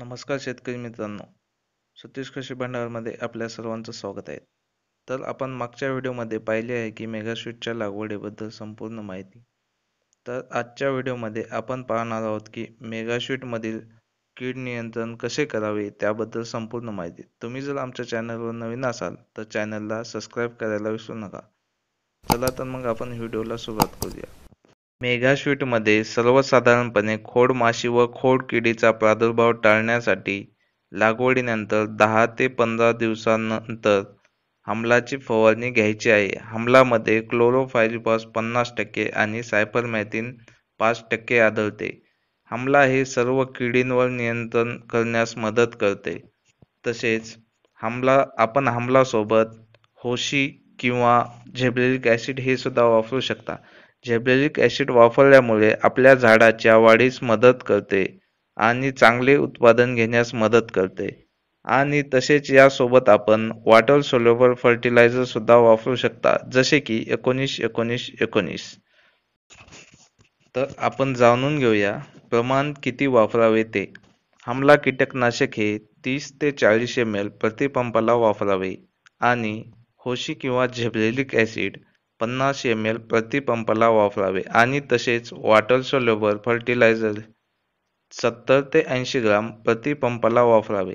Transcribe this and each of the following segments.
नमस्कार शेतकरी मित्रांनो सतीश कृषी भांडारमध्ये आपल्या सर्वांचं स्वागत आहे तर आपण मागच्या व्हिडिओमध्ये पाहिले आहे की मेगाशूटच्या लागवडीबद्दल संपूर्ण माहिती तर आजच्या व्हिडिओमध्ये आपण पाहणार आहोत की मेगाशूटमधील कीड नियंत्रण कसे करावे त्याबद्दल संपूर्ण माहिती तुम्ही जर आमच्या चॅनलवर नवीन असाल तर चॅनलला सबस्क्राईब करायला विसरू नका चला तर मग आपण व्हिडिओला सुरुवात करूया मध्ये सर्वसाधारणपणे खोड माशी व खोड किडीचा प्रादुर्भाव टाळण्यासाठी लागवडीनंतर दहा ते पंधरा दिवसानंतर हमलाची फवारणी घ्यायची आहे हमलामध्ये क्लोरोफायरिफॉस पन्नास टक्के आणि सायपरमॅथिन पाच टक्के आढळते हमला हे सर्व किडींवर नियंत्रण करण्यास मदत करते तसेच हमला आपण हमलासोबत होशी किंवा झेब्रेरिक ऍसिड हे सुद्धा वापरू शकता झेब्रेलिक ॲसिड वापरल्यामुळे आपल्या झाडाच्या वाढीस मदत करते आणि चांगले उत्पादन घेण्यास मदत करते आणि तसेच यासोबत आपण वॉटर सोल्युबल फर्टिलायझर सुद्धा वापरू शकता जसे की एकोणीस एकोणीस एकोणीस तर आपण जाणून घेऊया प्रमाण किती वापरावे ते हमला कीटकनाशक हे तीस ते चाळीस एम एल प्रतिपंपाला वापरावे आणि होशी किंवा झेब्रेलिक ॲसिड पन्नास एम एल प्रतिपंपाला वापरावे आणि तसेच वॉटर सोल्युबल फर्टिलायझर सत्तर ते ऐंशी ग्राम प्रतिपंपाला वापरावे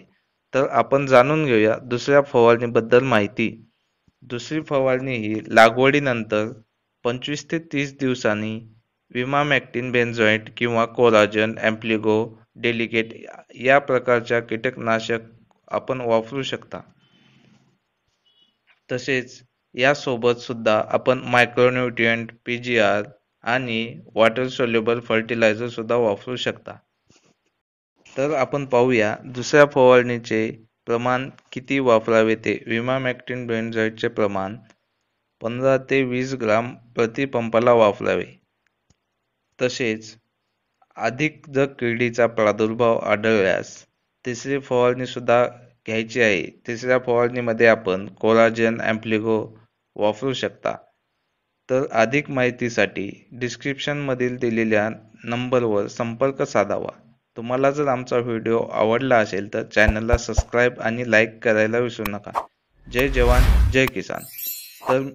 तर आपण जाणून घेऊया दुसऱ्या फवारणीबद्दल माहिती दुसरी फवारणी ही लागवडीनंतर पंचवीस ते तीस दिवसांनी विमा मॅक्टिन बेन्झॉईट किंवा कोराजन ॲम्प्लिगो डेलिकेट या प्रकारच्या कीटकनाशक आपण वापरू शकता तसेच यासोबत सुद्धा आपण मायक्रोन्युट्रियंट पी जी आर आणि वॉटर सोल्युबल फर्टिलायझर सुद्धा वापरू शकता तर आपण पाहूया दुसऱ्या फवारणीचे प्रमाण किती वापरावे ते विमा मॅक्टिन बेंझॉईटचे प्रमाण पंधरा ते वीस ग्राम प्रतिपंपाला वापरावे तसेच अधिक जर किडीचा प्रादुर्भाव आढळल्यास तिसरी फवारणीसुद्धा घ्यायची आहे तिसऱ्या फवारणीमध्ये आपण कोराजेन ॲम्प्लिगो वापरू शकता तर अधिक माहितीसाठी डिस्क्रिप्शनमधील दिलेल्या नंबरवर संपर्क साधावा तुम्हाला जर आमचा व्हिडिओ आवडला असेल तर चॅनलला सबस्क्राईब आणि लाईक करायला विसरू नका जय जवान जय किसान तर